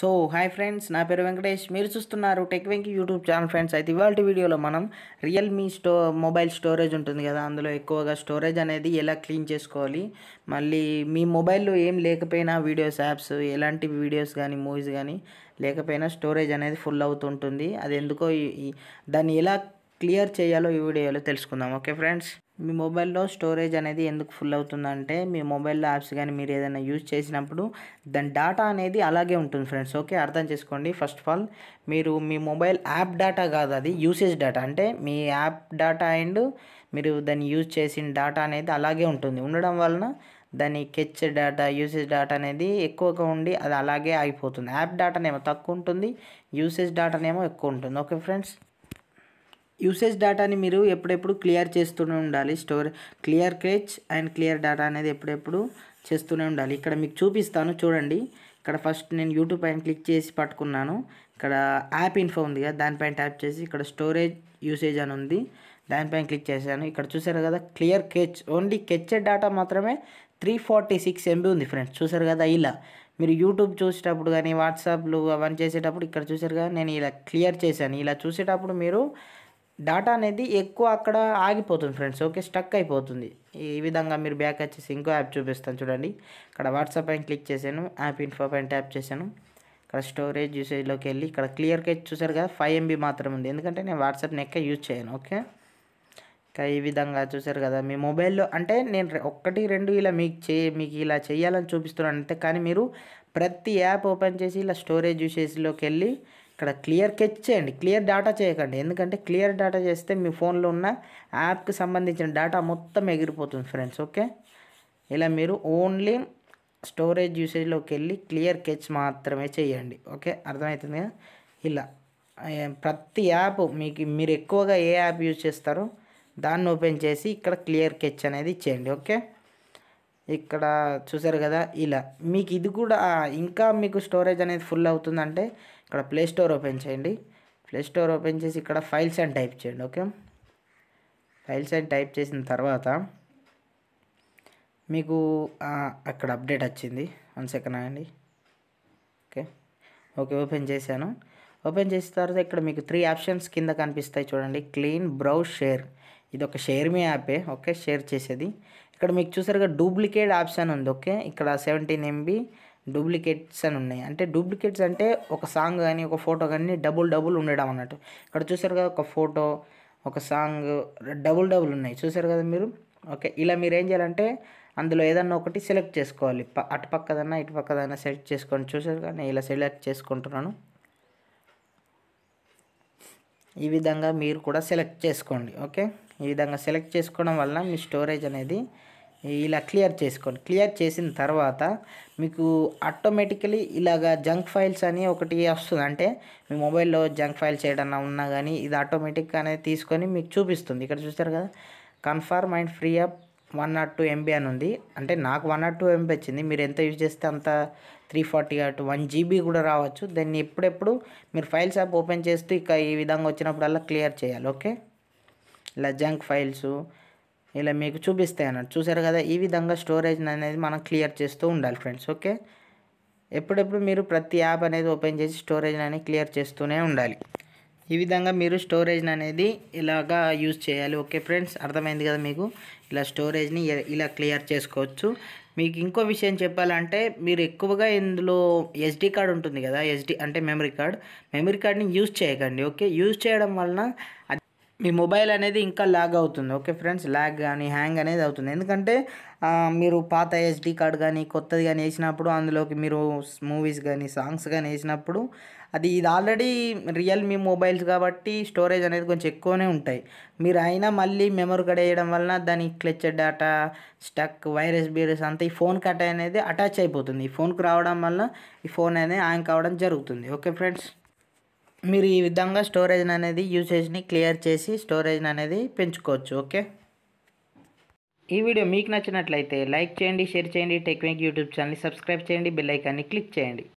so hi friends నా పేరు వెంకటేష్ మీరు చూస్తున్నారు tech Venky YouTube channel friends అయితే ఇవాళ వీడియోలో మనం రియల్మీ స్టో మొబైల్ స్టోరేజ్ ఉంటుంది కదా అందులో ఎక్కువగా స్టోరేజ్ అనేది ఎలా క్లీన్ చేసుకోవాలి మళ్ళీ మీ మొబైల్లో ఏం లేకపోయినా వీడియోస్ యాప్స్ ఎలాంటి వీడియోస్ కానీ మూవీస్ కానీ లేకపోయినా స్టోరేజ్ అనేది ఫుల్ అవుతుంటుంది అది ఎందుకో దాన్ని ఎలా క్లియర్ చేయాలో ఈ వీడియోలో తెలుసుకుందాం ఓకే ఫ్రెండ్స్ మీ మొబైల్లో స్టోరేజ్ అనేది ఎందుకు ఫుల్ అవుతుందంటే మీ మొబైల్లో యాప్స్ కానీ మీరు ఏదైనా యూజ్ చేసినప్పుడు దాని డేటా అనేది అలాగే ఉంటుంది ఫ్రెండ్స్ ఓకే అర్థం చేసుకోండి ఫస్ట్ ఆఫ్ ఆల్ మీరు మీ మొబైల్ యాప్ డేటా కాదు అది యూసేజ్ డేటా అంటే మీ యాప్ డేటా అండ్ మీరు దాన్ని యూజ్ చేసిన డేటా అనేది అలాగే ఉంటుంది ఉండడం వలన దాని కెచ్ డేటా యూసేజ్ డేటా అనేది ఎక్కువగా ఉండి అది అలాగే ఆగిపోతుంది యాప్ డేటానేమో తక్కువ ఉంటుంది యూసేజ్ డేటానేమో ఎక్కువ ఉంటుంది ఓకే ఫ్రెండ్స్ యూసేజ్ డేటాని మీరు ఎప్పుడెప్పుడు క్లియర్ చేస్తూనే ఉండాలి store clear cache and clear data అనేది ఎప్పుడెప్పుడు చేస్తూనే ఉండాలి ఇక్కడ మీకు చూపిస్తాను చూడండి ఇక్కడ ఫస్ట్ నేను యూట్యూబ్ పైన క్లిక్ చేసి పట్టుకున్నాను ఇక్కడ యాప్ ఇన్ఫో ఉంది కదా దానిపైన ట్యాప్ చేసి ఇక్కడ స్టోరేజ్ యూసేజ్ అని ఉంది దానిపైన క్లిక్ చేశాను ఇక్కడ చూసారు కదా క్లియర్ కెచ్ ఓన్లీ కెచ్చే డేటా మాత్రమే త్రీ ఫార్టీ సిక్స్ ఎంబీ ఉంది ఫ్రెండ్స్ చూసారు కదా ఇలా మీరు యూట్యూబ్ చూసేటప్పుడు కానీ వాట్సాప్లు అవన్నీ చేసేటప్పుడు ఇక్కడ చూసారు కదా నేను ఇలా క్లియర్ చేశాను ఇలా చూసేటప్పుడు మీరు డాటా అనేది ఎక్కువ అక్కడ ఆగిపోతుంది ఫ్రెండ్స్ ఓకే స్టక్ అయిపోతుంది ఈ విధంగా మీరు బ్యాక్ వచ్చేసి ఇంకో యాప్ చూపిస్తాను చూడండి ఇక్కడ వాట్సాప్ పైన క్లిక్ చేశాను యాప్ ఇన్ఫో పైన ట్యాప్ చేశాను ఇక్కడ స్టోరేజ్ యూసేజ్లోకి వెళ్ళి ఇక్కడ క్లియర్ కేజ్ చూసారు కదా ఫైవ్ ఎంబీ మాత్రం ఉంది ఎందుకంటే నేను వాట్సాప్ని ఎక్క యూజ్ చేయను ఓకే ఇంకా ఈ విధంగా చూసారు కదా మీ మొబైల్లో అంటే నేను ఒకటి రెండు ఇలా మీకు చే మీకు ఇలా చేయాలని చూపిస్తున్నాను అంతే కానీ మీరు ప్రతి యాప్ ఓపెన్ చేసి ఇలా స్టోరేజ్ యూసేజ్లోకి వెళ్ళి ఇక్కడ క్లియర్ కెచ్ చేయండి క్లియర్ డేటా చేయకండి ఎందుకంటే క్లియర్ డేటా చేస్తే మీ ఫోన్లో ఉన్న యాప్కి సంబంధించిన డేటా మొత్తం ఎగిరిపోతుంది ఫ్రెండ్స్ ఓకే ఇలా మీరు ఓన్లీ స్టోరేజ్ యూసేజ్లోకి వెళ్ళి క్లియర్ కెచ్ మాత్రమే చేయండి ఓకే అర్థమవుతుంది కదా ఇలా ప్రతి యాప్ మీకు మీరు ఎక్కువగా ఏ యాప్ యూజ్ చేస్తారో దాన్ని ఓపెన్ చేసి ఇక్కడ క్లియర్ కెచ్ అనేది చేయండి ఓకే ఇక్కడ చూసారు కదా ఇలా మీకు ఇది కూడా ఇంకా మీకు స్టోరేజ్ అనేది ఫుల్ అవుతుందంటే ఇక్కడ ప్లే స్టోర్ ఓపెన్ చేయండి ప్లే స్టోర్ ఓపెన్ చేసి ఇక్కడ ఫైల్స్ అని టైప్ చేయండి ఓకే ఫైల్స్ అని టైప్ చేసిన తర్వాత మీకు అక్కడ అప్డేట్ వచ్చింది వన్ సెకండ్ అండి ఓకే ఓకే ఓపెన్ చేశాను ఓపెన్ చేసిన తర్వాత ఇక్కడ మీకు త్రీ ఆప్షన్స్ కింద కనిపిస్తాయి చూడండి క్లీన్ బ్రౌజ్ షేర్ ఇది ఒక షేర్ మీ యాపే ఓకే షేర్ చేసేది ఇక్కడ మీకు చూసారుగా డూప్లికేట్ ఆప్షన్ ఉంది ఓకే ఇక్కడ సెవెంటీన్ ఎంబీ డూప్లికేట్స్ అని ఉన్నాయి అంటే డూప్లికేట్స్ అంటే ఒక సాంగ్ కానీ ఒక ఫోటో కానీ డబుల్ డబుల్ ఉండడం అన్నట్టు ఇక్కడ చూసారు కదా ఒక ఫోటో ఒక సాంగ్ డబుల్ డబుల్ ఉన్నాయి చూసారు కదా మీరు ఓకే ఇలా మీరు ఏం చేయాలంటే అందులో ఏదన్నా ఒకటి సెలెక్ట్ చేసుకోవాలి అటు పక్కదన్నా ఇటు పక్కదన్నా సెలెక్ట్ చేసుకోండి చూసారు కానీ ఇలా సెలెక్ట్ చేసుకుంటున్నాను ఈ విధంగా మీరు కూడా సెలెక్ట్ చేసుకోండి ఓకే ఈ విధంగా సెలెక్ట్ చేసుకోవడం వలన మీ స్టోరేజ్ అనేది ఇలా క్లియర్ చేసుకోండి క్లియర్ చేసిన తర్వాత మీకు ఆటోమేటికలీ ఇలాగ జంక్ ఫైల్స్ అని ఒకటి వస్తుంది అంటే మీ మొబైల్లో జంక్ ఫైల్స్ ఏడన్నా ఉన్నా కానీ ఇది ఆటోమేటిక్గా అనేది తీసుకొని మీకు చూపిస్తుంది ఇక్కడ చూస్తారు కదా confirm and free up one not two MB అని ఉంది అంటే నాకు వన్ నాట్ టూ ఎంబీ వచ్చింది మీరు ఎంత యూజ్ చేస్తే అంత త్రీ ఫార్టీ అటు వన్ జీబీ కూడా రావచ్చు దాన్ని ఎప్పుడెప్పుడు మీరు ఫైల్స్ యాప్ ఓపెన్ చేస్తూ ఇక ఈ విధంగా వచ్చినప్పుడల్లా క్లియర్ చేయాలి ఓకే ఇలా జంక్ ఫైల్స్ ఇలా మీకు చూపిస్తాయి అన్నట్టు చూసారు కదా ఈ విధంగా స్టోరేజ్ అనేది మనం క్లియర్ చేస్తూ ఉండాలి ఫ్రెండ్స్ ఓకే ఎప్పుడెప్పుడు మీరు ప్రతి యాప్ అనేది ఓపెన్ చేసి స్టోరేజ్ అనేది క్లియర్ చేస్తూనే ఉండాలి ఈ విధంగా మీరు స్టోరేజ్ అనేది ఇలాగా యూజ్ చేయాలి ఓకే ఫ్రెండ్స్ అర్థమైంది కదా మీకు ఇలా స్టోరేజ్ని ఇలా క్లియర్ చేసుకోవచ్చు మీకు ఇంకో విషయం చెప్పాలంటే మీరు ఎక్కువగా ఇందులో ఎస్డి కార్డు ఉంటుంది కదా ఎస్డి అంటే మెమరీ కార్డ్ మెమరీ కార్డ్ని యూజ్ చేయకండి ఓకే యూజ్ చేయడం వలన మీ మొబైల్ అనేది ఇంకా ల్యాగ్ అవుతుంది ఓకే ఫ్రెండ్స్ ల్యాగ్ కానీ హ్యాంగ్ అనేది అవుతుంది ఎందుకంటే మీరు పాత ఎస్డి కార్డ్ కానీ కొత్తది కానీ వేసినప్పుడు అందులోకి మీరు మూవీస్ కానీ సాంగ్స్ కానీ వేసినప్పుడు అది ఇది ఆల్రెడీ రియల్మీ మొబైల్స్ కాబట్టి స్టోరేజ్ అనేది కొంచెం ఎక్కువనే ఉంటాయి మీరు అయినా మళ్ళీ మెమరీ కార్డ్ వేయడం వలన దాని క్లెచ్ డేటా స్టక్ వైరస్ బీరస్ అంతా ఈ ఫోన్ కట్ అనేది అటాచ్ అయిపోతుంది ఈ ఫోన్కి రావడం వల్ల ఈ ఫోన్ అనేది హ్యాంగ్ కావడం జరుగుతుంది ఓకే ఫ్రెండ్స్ మీరు ఈ విధంగా స్టోరేజ్ అనేది యూసేజ్ని క్లియర్ చేసి స్టోరేజ్ అనేది పెంచుకోవచ్చు ఓకే ఈ వీడియో మీకు నచ్చినట్లయితే లైక్ చేయండి షేర్ చేయండి టెక్నిక్ యూట్యూబ్ ఛానల్ని సబ్స్క్రైబ్ చేయండి బెల్ క్లిక్ చేయండి